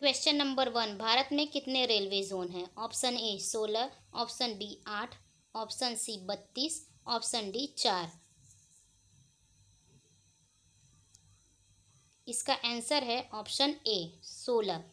question number one Bharat में कितने railway zone हैं ऑप्शन ए सोलह ऑप्शन बी आठ ऑप्शन सी बत्तीस ऑप्शन डी चार इसका आंसर है ऑप्शन ए सोलह